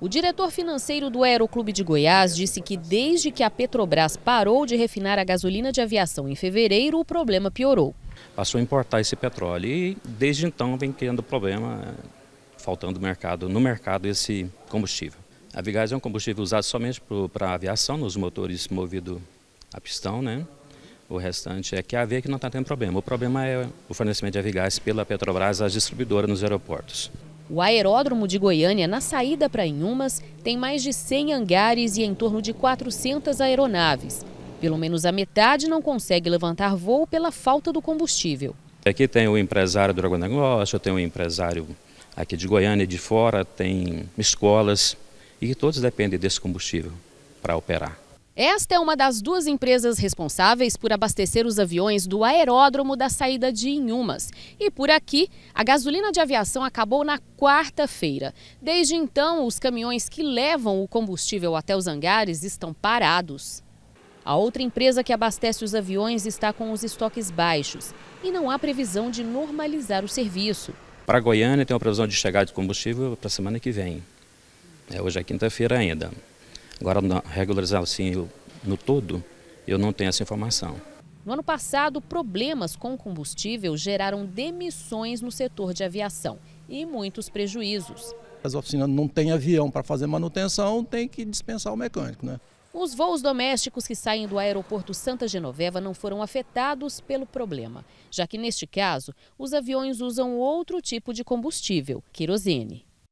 O diretor financeiro do Aeroclube de Goiás disse que desde que a Petrobras parou de refinar a gasolina de aviação em fevereiro, o problema piorou. Passou a importar esse petróleo e desde então vem criando problema, faltando mercado, no mercado esse combustível. A Vigás é um combustível usado somente para a aviação, nos motores movido a pistão, né? O restante é que a AV que não está tendo problema. O problema é o fornecimento de avigás pela Petrobras às distribuidoras nos aeroportos. O aeródromo de Goiânia, na saída para Inhumas, tem mais de 100 hangares e em torno de 400 aeronaves. Pelo menos a metade não consegue levantar voo pela falta do combustível. Aqui tem o empresário do agronegócio, tem o empresário aqui de Goiânia e de fora, tem escolas e todos dependem desse combustível para operar. Esta é uma das duas empresas responsáveis por abastecer os aviões do aeródromo da saída de Inhumas. E por aqui, a gasolina de aviação acabou na quarta-feira. Desde então, os caminhões que levam o combustível até os hangares estão parados. A outra empresa que abastece os aviões está com os estoques baixos e não há previsão de normalizar o serviço. Para a Goiânia tem uma previsão de chegada de combustível para a semana que vem. É, hoje é quinta-feira ainda. Agora, regularizar assim no todo, eu não tenho essa informação. No ano passado, problemas com combustível geraram demissões no setor de aviação e muitos prejuízos. As oficinas não têm avião para fazer manutenção, tem que dispensar o mecânico, né? Os voos domésticos que saem do aeroporto Santa Genoveva não foram afetados pelo problema, já que neste caso, os aviões usam outro tipo de combustível, querosene.